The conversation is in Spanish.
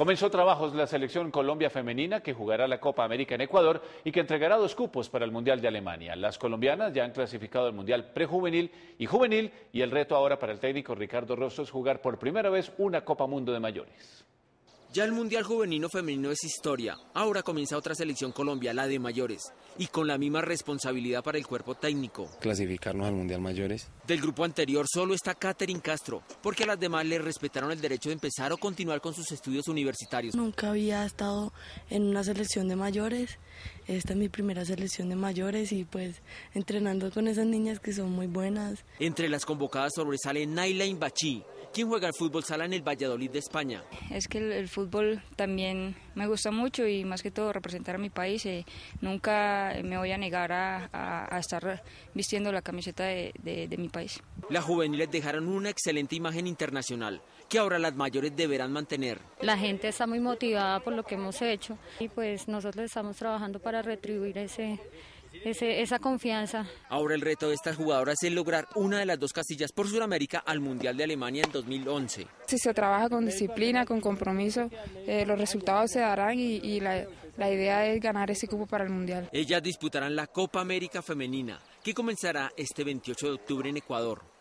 Comenzó trabajos la selección Colombia femenina que jugará la Copa América en Ecuador y que entregará dos cupos para el Mundial de Alemania. Las colombianas ya han clasificado al Mundial prejuvenil y juvenil y el reto ahora para el técnico Ricardo Rosso es jugar por primera vez una Copa Mundo de Mayores. Ya el Mundial Juvenil Femenino es historia. Ahora comienza otra selección Colombia, la de mayores, y con la misma responsabilidad para el cuerpo técnico. Clasificarnos al Mundial Mayores. Del grupo anterior solo está Katherine Castro, porque a las demás le respetaron el derecho de empezar o continuar con sus estudios universitarios. Nunca había estado en una selección de mayores esta es mi primera selección de mayores y pues entrenando con esas niñas que son muy buenas. Entre las convocadas sobresale Naila Imbachi, quien juega al fútbol sala en el Valladolid de España. Es que el fútbol también me gusta mucho y más que todo representar a mi país. Eh, nunca me voy a negar a, estar vistiendo la camiseta de mi país. Las juveniles dejaron una excelente imagen internacional que ahora las mayores deberán mantener. La gente está muy motivada por lo que hemos hecho y pues nosotros estamos trabajando para retribuir ese esa confianza. Ahora el reto de estas jugadoras es lograr una de las dos casillas por Sudamérica al Mundial de Alemania en 2011. Si se trabaja con disciplina, con compromiso, eh, los resultados se darán y, la, la idea es ganar ese cupo para el Mundial. Ellas disputarán la Copa América Femenina, que comenzará este 28 de octubre en Ecuador.